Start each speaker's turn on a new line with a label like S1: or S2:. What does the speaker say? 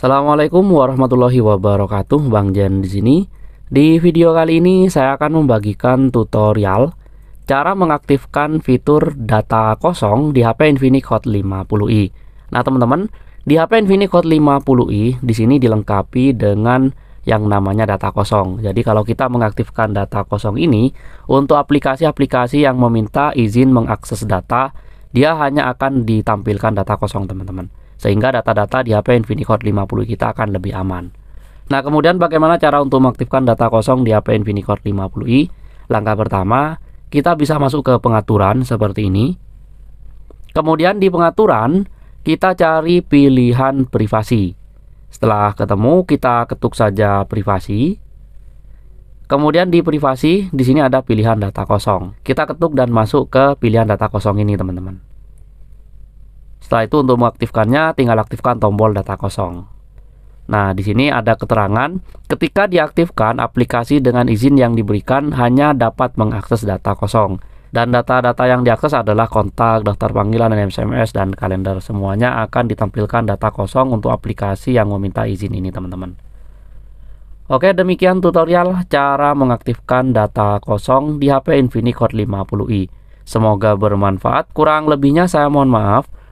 S1: Assalamualaikum warahmatullahi wabarakatuh, Bang Jen di sini. Di video kali ini saya akan membagikan tutorial cara mengaktifkan fitur data kosong di HP Infinix Hot 50i. Nah, teman-teman, di HP Infinix Hot 50i di sini dilengkapi dengan yang namanya data kosong. Jadi kalau kita mengaktifkan data kosong ini untuk aplikasi-aplikasi yang meminta izin mengakses data, dia hanya akan ditampilkan data kosong, teman-teman sehingga data-data di HP Infinicode 50 kita akan lebih aman. Nah, kemudian bagaimana cara untuk mengaktifkan data kosong di HP Infinicode 50i? Langkah pertama, kita bisa masuk ke pengaturan seperti ini. Kemudian di pengaturan, kita cari pilihan privasi. Setelah ketemu, kita ketuk saja privasi. Kemudian di privasi, di sini ada pilihan data kosong. Kita ketuk dan masuk ke pilihan data kosong ini, teman-teman. Setelah itu untuk mengaktifkannya tinggal aktifkan tombol data kosong. Nah, di sini ada keterangan ketika diaktifkan aplikasi dengan izin yang diberikan hanya dapat mengakses data kosong dan data-data yang diakses adalah kontak, daftar panggilan, dan SMS dan kalender semuanya akan ditampilkan data kosong untuk aplikasi yang meminta izin ini teman-teman Oke demikian tutorial cara mengaktifkan data kosong di HP Infinix Hot 50i Semoga bermanfaat kurang lebihnya saya mohon maaf